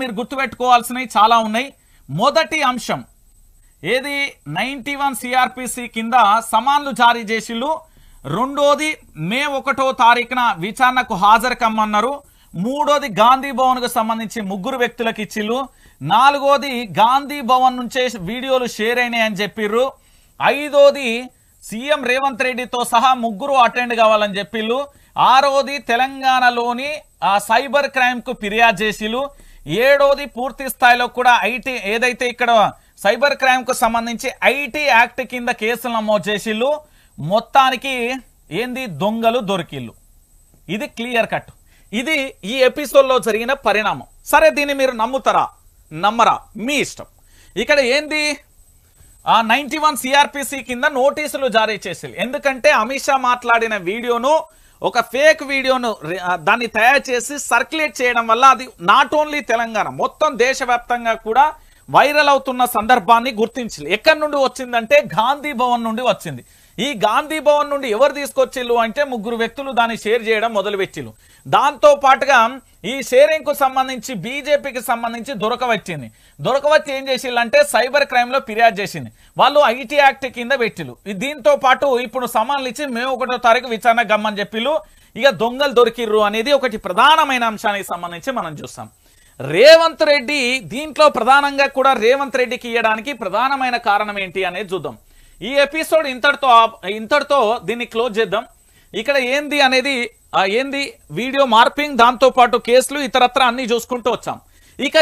మీరు గుర్తుపెట్టుకోవాల్సినవి చాలా ఉన్నాయి మొదటి అంశం ఏది నైంటీ వన్ సిఆర్పిసి కింద సమాన్లు జారీ చేసిళ్ళు రెండోది మే ఒకటో తారీఖున విచారణకు హాజరు కమ్మన్నారు మూడోది గాంధీ కు సంబంధించి ముగ్గురు వ్యక్తులకు ఇచ్చిళ్ళు నాలుగోది గాంధీ భవన్ నుంచే వీడియోలు షేర్ అయినాయని చెప్పిర్రు ఐదోది సీఎం రేవంత్ రెడ్డితో సహా ముగ్గురు అటెండ్ కావాలని చెప్పిళ్ళు ఆరోది తెలంగాణలోని సైబర్ క్రైమ్కు ఫిర్యాదు చేసిళ్ళు ఏడోది పూర్తి స్థాయిలో కూడా ఐటీ ఏదైతే ఇక్కడ సైబర్ క్రైమ్కు సంబంధించి ఐటీ యాక్ట్ కింద కేసులు నమోదు చేసిళ్ళు మొత్తానికి ఏంది దొంగలు దొరికిళ్ళు ఇది క్లియర్ కట్ ఇది ఈ ఎపిసోడ్లో జరిగిన పరిణామం సరే దీన్ని మీరు నమ్ముతారా నమ్మరా మీ ఇష్టం ఇక్కడ ఏంది ఆ నైంటీ వన్ సిఆర్పిసి కింద నోటీసులు జారీ చేసి ఎందుకంటే అమిత్ షా మాట్లాడిన వీడియోను ఒక ఫేక్ వీడియోను దాన్ని తయారు చేసి సర్క్యులేట్ చేయడం వల్ల అది నాట్ ఓన్లీ తెలంగాణ మొత్తం దేశవ్యాప్తంగా కూడా వైరల్ అవుతున్న సందర్భాన్ని గుర్తించలేదు ఎక్కడి నుండి వచ్చిందంటే గాంధీ భవన్ నుండి వచ్చింది ఈ గాంధీ భవన్ నుండి ఎవరు తీసుకొచ్చిల్లు అంటే ముగ్గురు వ్యక్తులు దాన్ని షేర్ చేయడం మొదలుపెట్టిళ్ళు దాంతో పాటుగా ఈ షేరింగ్ కు సంబంధించి బీజేపీకి సంబంధించి దొరకవచ్చింది దొరకవచ్చి ఏం అంటే సైబర్ క్రైమ్ లో ఫిర్యాదు చేసింది వాళ్ళు ఐటీ యాక్ట్ కింద పెట్టిలు దీంతో పాటు ఇప్పుడు సమాన్లు ఇచ్చి మేము ఒకటో తారీఖు విచారణ గమ్మని చెప్పిళ్ళు ఇక దొంగలు దొరికిర్రు అనేది ఒకటి ప్రధానమైన అంశానికి సంబంధించి మనం చూస్తాం రేవంత్ రెడ్డి దీంట్లో ప్రధానంగా కూడా రేవంత్ రెడ్డికి ఇవ్వడానికి ప్రధానమైన కారణం ఏంటి అనేది చూద్దాం ఈ ఎపిసోడ్ ఇంతటితో ఇంతటితో దీన్ని క్లోజ్ చేద్దాం ఇక్కడ ఏంది అనేది ఏంది వీడియో మార్పింగ్ దాంతో పాటు కేసులు ఇతరత్ర అన్ని చూసుకుంటూ వచ్చాం